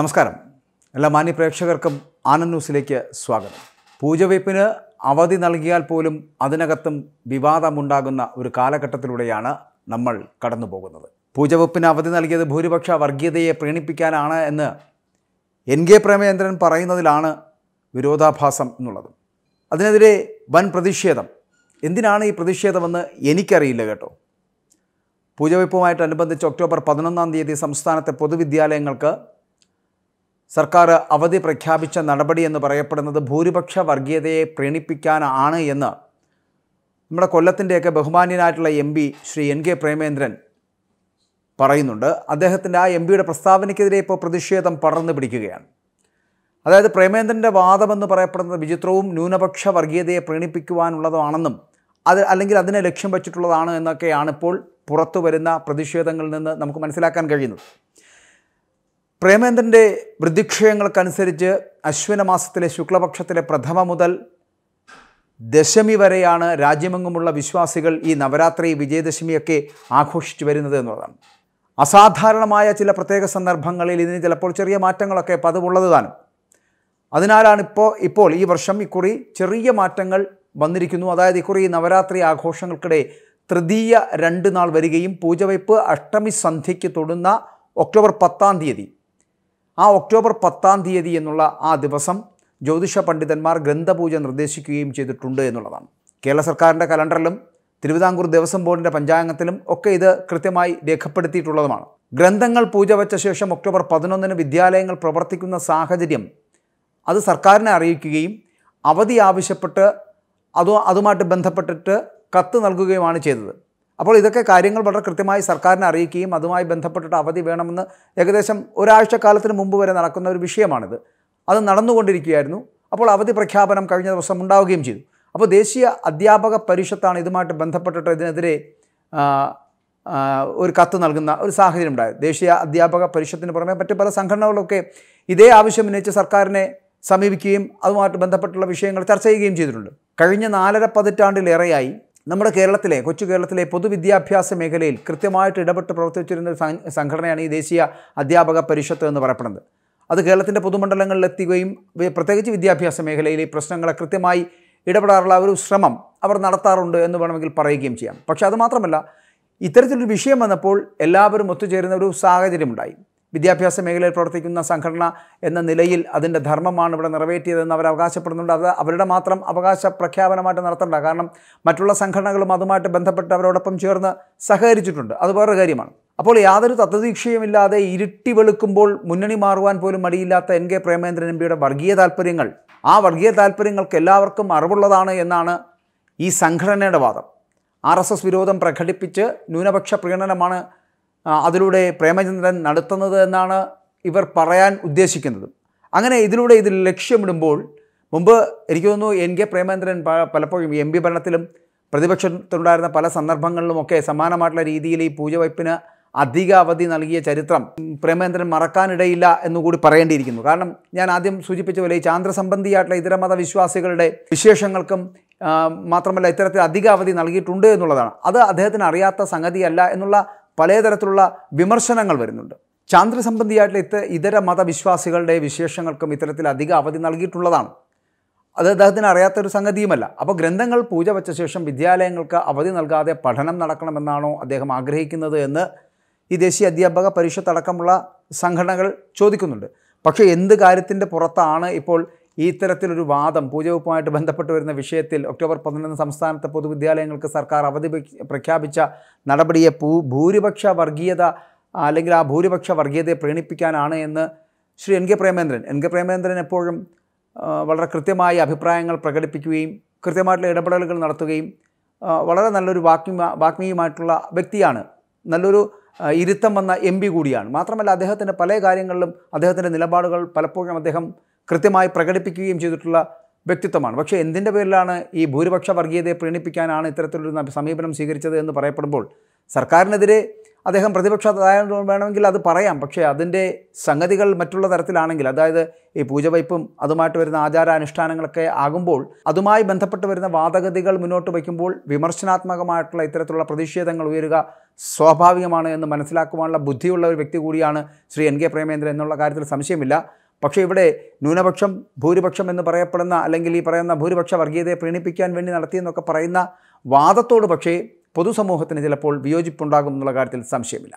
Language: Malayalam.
നമസ്കാരം എല്ലാ മാന്യ പ്രേക്ഷകർക്കും ആനന്ദ് ന്യൂസിലേക്ക് സ്വാഗതം പൂജവയ്പ്പിന് അവധി നൽകിയാൽ പോലും അതിനകത്തും വിവാദമുണ്ടാകുന്ന ഒരു കാലഘട്ടത്തിലൂടെയാണ് നമ്മൾ കടന്നു പോകുന്നത് പൂജവയ്പ്പിന് അവധി നൽകിയത് ഭൂരിപക്ഷ വർഗീയതയെ പ്രീണിപ്പിക്കാനാണ് എന്ന് എൻ കെ പ്രേമചന്ദ്രൻ പറയുന്നതിലാണ് വിരോധാഭാസം എന്നുള്ളത് അതിനെതിരെ വൻ പ്രതിഷേധം എന്തിനാണ് ഈ പ്രതിഷേധമെന്ന് എനിക്കറിയില്ല കേട്ടോ പൂജവയ്പ്പുമായിട്ടനുബന്ധിച്ച് ഒക്ടോബർ പതിനൊന്നാം തീയതി സംസ്ഥാനത്തെ പൊതുവിദ്യാലയങ്ങൾക്ക് സർക്കാർ അവധി പ്രഖ്യാപിച്ച നടപടി എന്ന് പറയപ്പെടുന്നത് ഭൂരിപക്ഷ വർഗീയതയെ പ്രീണിപ്പിക്കാനാണ് എന്ന് നമ്മുടെ കൊല്ലത്തിൻ്റെയൊക്കെ ബഹുമാന്യനായിട്ടുള്ള M P Shri N K Premachandran പറയുന്നുണ്ട് അദ്ദേഹത്തിൻ്റെ ആ എം പിയുടെ പ്രസ്താവനയ്ക്കെതിരെ ഇപ്പോൾ പ്രതിഷേധം പടർന്നു പിടിക്കുകയാണ് അതായത് പ്രേമേന്ദ്രൻ്റെ വാദമെന്ന് പറയപ്പെടുന്നത് വിചിത്രവും ന്യൂനപക്ഷ വർഗീയതയെ പ്രീണിപ്പിക്കുവാനുള്ളതാണെന്നും അത് അല്ലെങ്കിൽ അതിനെ ലക്ഷ്യം വച്ചിട്ടുള്ളതാണ് എന്നൊക്കെയാണ് ഇപ്പോൾ പുറത്തു വരുന്ന പ്രതിഷേധങ്ങളിൽ നിന്ന് നമുക്ക് മനസ്സിലാക്കാൻ കഴിയുന്നത് പ്രേമേന്ദ്രൻ്റെ വൃദ്ധിക്ഷയങ്ങൾക്കനുസരിച്ച് അശ്വിന മാസത്തിലെ ശുക്ലപക്ഷത്തിലെ പ്രഥമ മുതൽ ദശമി വരെയാണ് രാജ്യമെങ്ങുമുള്ള വിശ്വാസികൾ ഈ നവരാത്രി വിജയദശമിയൊക്കെ ആഘോഷിച്ചു വരുന്നത് എന്നുള്ളതാണ് അസാധാരണമായ ചില പ്രത്യേക സന്ദർഭങ്ങളിൽ ഇതിന് ചിലപ്പോൾ ചെറിയ മാറ്റങ്ങളൊക്കെ പതിവുള്ളത് താനും അതിനാലാണ് ഇപ്പോൾ ഇപ്പോൾ ഈ വർഷം ഇക്കുറി ചെറിയ മാറ്റങ്ങൾ വന്നിരിക്കുന്നു അതായത് ഇക്കുറി നവരാത്രി ആഘോഷങ്ങൾക്കിടെ തൃതീയ രണ്ട് നാൾ വരികയും പൂജവയ്പ്പ് അഷ്ടമി സന്ധ്യയ്ക്ക് തൊടുന്ന ഒക്ടോബർ പത്താം തീയതി ആ ഒക്ടോബർ പത്താം തീയതി എന്നുള്ള ആ ദിവസം ജ്യോതിഷ പണ്ഡിതന്മാർ ഗ്രന്ഥപൂജ നിർദ്ദേശിക്കുകയും ചെയ്തിട്ടുണ്ട് എന്നുള്ളതാണ് കേരള സർക്കാരിൻ്റെ കലണ്ടറിലും തിരുവിതാംകൂർ ദേവസ്വം ബോർഡിൻ്റെ പഞ്ചാംഗത്തിലും ഒക്കെ ഇത് കൃത്യമായി രേഖപ്പെടുത്തിയിട്ടുള്ളതുമാണ് ഗ്രന്ഥങ്ങൾ പൂജ വച്ച ശേഷം ഒക്ടോബർ പതിനൊന്നിന് വിദ്യാലയങ്ങൾ പ്രവർത്തിക്കുന്ന സാഹചര്യം അത് സർക്കാരിനെ അറിയിക്കുകയും അവധി ആവശ്യപ്പെട്ട് അതോ അതുമായിട്ട് ബന്ധപ്പെട്ടിട്ട് കത്ത് നൽകുകയുമാണ് ചെയ്തത് അപ്പോൾ ഇതൊക്കെ കാര്യങ്ങൾ വളരെ കൃത്യമായി സർക്കാരിനെ അറിയിക്കുകയും അതുമായി ബന്ധപ്പെട്ടിട്ട് അവധി വേണമെന്ന് ഏകദേശം ഒരാഴ്ചക്കാലത്തിന് മുമ്പ് വരെ നടക്കുന്ന ഒരു വിഷയമാണിത് അത് നടന്നുകൊണ്ടിരിക്കുകയായിരുന്നു അപ്പോൾ അവധി പ്രഖ്യാപനം കഴിഞ്ഞ ദിവസം ഉണ്ടാവുകയും ചെയ്തു അപ്പോൾ ദേശീയ അധ്യാപക പരിഷത്താണ് ഇതുമായിട്ട് ബന്ധപ്പെട്ടിട്ട് ഇതിനെതിരെ ഒരു കത്ത് നൽകുന്ന ഒരു സാഹചര്യം ഉണ്ടായത് ദേശീയ അധ്യാപക പരിഷത്തിന് പുറമെ മറ്റ് പല സംഘടനകളൊക്കെ ഇതേ ആവശ്യം ഉന്നയിച്ച് സർക്കാരിനെ സമീപിക്കുകയും അതുമായിട്ട് ബന്ധപ്പെട്ടുള്ള വിഷയങ്ങൾ ചർച്ച ചെയ്യുകയും ചെയ്തിട്ടുണ്ട് കഴിഞ്ഞ നാലര പതിറ്റാണ്ടിലേറെയായി നമ്മുടെ കേരളത്തിലെ കൊച്ചു കേരളത്തിലെ പൊതുവിദ്യാഭ്യാസ മേഖലയിൽ കൃത്യമായിട്ട് ഇടപെട്ട് പ്രവർത്തിച്ചിരുന്ന ഒരു സംഘടനയാണ് ഈ ദേശീയ അധ്യാപക പരിഷത്ത് എന്ന് പറയപ്പെടുന്നത് അത് കേരളത്തിൻ്റെ പൊതുമണ്ഡലങ്ങളിലെത്തുകയും പ്രത്യേകിച്ച് വിദ്യാഭ്യാസ മേഖലയിൽ ഈ പ്രശ്നങ്ങളെ കൃത്യമായി ഇടപെടാറുള്ള ഒരു ശ്രമം അവർ നടത്താറുണ്ട് എന്ന് വേണമെങ്കിൽ പറയുകയും ചെയ്യാം പക്ഷേ അതുമാത്രമല്ല ഇത്തരത്തിലൊരു വിഷയം വന്നപ്പോൾ എല്ലാവരും ഒത്തുചേരുന്ന ഒരു സാഹചര്യമുണ്ടായി വിദ്യാഭ്യാസ മേഖലയിൽ പ്രവർത്തിക്കുന്ന സംഘടന എന്ന നിലയിൽ അതിൻ്റെ ധർമ്മമാണ് ഇവിടെ നിറവേറ്റിയതെന്ന് അവർ അവകാശപ്പെടുന്നുണ്ട് അത് അവരുടെ മാത്രം അവകാശ പ്രഖ്യാപനമായിട്ട് നടത്തണ്ട കാരണം മറ്റുള്ള സംഘടനകളും അതുമായിട്ട് ബന്ധപ്പെട്ട് അവരോടൊപ്പം ചേർന്ന് സഹകരിച്ചിട്ടുണ്ട് അത് വേറൊരു കാര്യമാണ് അപ്പോൾ യാതൊരു തത്വദീക്ഷയുമില്ലാതെ ഇരുട്ടി വെളുക്കുമ്പോൾ മുന്നണി മാറുവാൻ പോലും മടിയില്ലാത്ത എൻ കെ പ്രേമേന്ദ്രൻ എം പിയുടെ വർഗീയ താല്പര്യങ്ങൾ ആ വർഗീയ താല്പര്യങ്ങൾക്ക് എല്ലാവർക്കും അറിവുള്ളതാണ് എന്നാണ് ഈ സംഘടനയുടെ വാദം ആർ എസ് എസ് വിരോധം പ്രകടിപ്പിച്ച് ന്യൂനപക്ഷ പ്രീണനമാണ് അതിലൂടെ പ്രേമചന്ദ്രൻ നടത്തുന്നത് എന്നാണ് ഇവർ പറയാൻ ഉദ്ദേശിക്കുന്നത് അങ്ങനെ ഇതിലൂടെ ഇതിൽ ലക്ഷ്യമിടുമ്പോൾ മുമ്പ് എനിക്ക് തോന്നുന്നു എൻ കെ പ്രേമചന്ദ്രൻ പലപ്പോഴും എം പി ഭരണത്തിലും പ്രതിപക്ഷത്തിലുണ്ടായിരുന്ന പല സന്ദർഭങ്ങളിലുമൊക്കെ സമാനമായിട്ടുള്ള രീതിയിൽ ഈ പൂജവയ്പ്പിന് അധിക അവധി നൽകിയ ചരിത്രം പ്രേമേന്ദ്രൻ മറക്കാനിടയില്ല എന്നുകൂടി പറയേണ്ടിയിരിക്കുന്നു കാരണം ഞാൻ ആദ്യം സൂചിപ്പിച്ച പോലെ ഈ ചാന്ദ്രസംബന്ധിയായിട്ടുള്ള ഇതര മതവിശ്വാസികളുടെ വിശേഷങ്ങൾക്കും മാത്രമല്ല ഇത്തരത്തിൽ അധിക അവധി നൽകിയിട്ടുണ്ട് എന്നുള്ളതാണ് അത് അദ്ദേഹത്തിന് അറിയാത്ത സംഗതിയല്ല എന്നുള്ള പലതരത്തിലുള്ള വിമർശനങ്ങൾ വരുന്നുണ്ട് ചാന്ദ്ര സംബന്ധിയായിട്ടുള്ള ഇത്ത ഇതര മതവിശ്വാസികളുടെ വിശേഷങ്ങൾക്കും ഇത്തരത്തിൽ അധിക അവധി നൽകിയിട്ടുള്ളതാണ് അത് അദ്ദേഹത്തിന് അറിയാത്തൊരു സംഗതിയുമല്ല അപ്പോൾ ഗ്രന്ഥങ്ങൾ പൂജ വച്ച ശേഷം വിദ്യാലയങ്ങൾക്ക് അവധി നൽകാതെ പഠനം നടക്കണമെന്നാണോ അദ്ദേഹം ആഗ്രഹിക്കുന്നത് എന്ന് ഈ ദേശീയ അധ്യാപക പരീക്ഷത്തടക്കമുള്ള അടക്കമുള്ള സംഘടനകൾ ചോദിക്കുന്നുണ്ട് പക്ഷേ എന്ത് കാര്യത്തിൻ്റെ പുറത്താണ് ഇപ്പോൾ ഈ ഇത്തരത്തിലൊരു വാദം പൂജവുമായിട്ട് ബന്ധപ്പെട്ട് വരുന്ന വിഷയത്തിൽ ഒക്ടോബർ പതിനൊന്ന് സംസ്ഥാനത്തെ പൊതുവിദ്യാലയങ്ങൾക്ക് സർക്കാർ അവധി പ്രഖ്യാപിച്ച നടപടിയെ ഭൂ ഭൂരിപക്ഷ വർഗീയത അല്ലെങ്കിൽ ആ ഭൂരിപക്ഷ വർഗീയതയെ പ്രീണിപ്പിക്കാനാണ് എന്ന് Shri N K Premachandran N K Premachandran എപ്പോഴും വളരെ കൃത്യമായി അഭിപ്രായങ്ങൾ പ്രകടിപ്പിക്കുകയും കൃത്യമായിട്ടുള്ള ഇടപെടലുകൾ നടത്തുകയും വളരെ നല്ലൊരു വാക്മി വാക്മീയമായിട്ടുള്ള വ്യക്തിയാണ് നല്ലൊരു ഇരുത്തം വന്ന എം കൂടിയാണ് മാത്രമല്ല അദ്ദേഹത്തിൻ്റെ പല കാര്യങ്ങളിലും അദ്ദേഹത്തിൻ്റെ നിലപാടുകൾ പലപ്പോഴും അദ്ദേഹം കൃത്യമായി പ്രകടിപ്പിക്കുകയും ചെയ്തിട്ടുള്ള വ്യക്തിത്വമാണ് പക്ഷേ എന്തിൻ്റെ പേരിലാണ് ഈ ഭൂരിപക്ഷ വർഗീയതയെ പ്രീണിപ്പിക്കാനാണ് ഇത്തരത്തിലൊരു സമീപനം സ്വീകരിച്ചത് എന്ന് പറയപ്പെടുമ്പോൾ സർക്കാരിനെതിരെ അദ്ദേഹം പ്രതിപക്ഷ വേണമെങ്കിൽ അത് പറയാം പക്ഷേ അതിൻ്റെ സംഗതികൾ മറ്റുള്ള തരത്തിലാണെങ്കിൽ അതായത് ഈ പൂജവയ്പ്പും അതുമായിട്ട് വരുന്ന ആചാരാനുഷ്ഠാനങ്ങളൊക്കെ ആകുമ്പോൾ അതുമായി ബന്ധപ്പെട്ട് വരുന്ന വാദഗതികൾ മുന്നോട്ട് വയ്ക്കുമ്പോൾ വിമർശനാത്മകമായിട്ടുള്ള ഇത്തരത്തിലുള്ള പ്രതിഷേധങ്ങൾ ഉയരുക സ്വാഭാവികമാണ് എന്ന് മനസ്സിലാക്കുവാനുള്ള ബുദ്ധിയുള്ള ഒരു വ്യക്തി കൂടിയാണ് ശ്രീ എൻ കെ പ്രേമേന്ദ്രൻ എന്നുള്ള കാര്യത്തിൽ സംശയമില്ല പക്ഷേ ഇവിടെ ന്യൂനപക്ഷം ഭൂരിപക്ഷം എന്ന് പറയപ്പെടുന്ന അല്ലെങ്കിൽ ഈ പറയുന്ന ഭൂരിപക്ഷ വർഗീയതയെ പ്രീണിപ്പിക്കാൻ വേണ്ടി നടത്തിയെന്നൊക്കെ പറയുന്ന വാദത്തോട് പക്ഷേ പൊതുസമൂഹത്തിന് ചിലപ്പോൾ വിയോജിപ്പുണ്ടാകും എന്നുള്ള കാര്യത്തിൽ സംശയമില്ല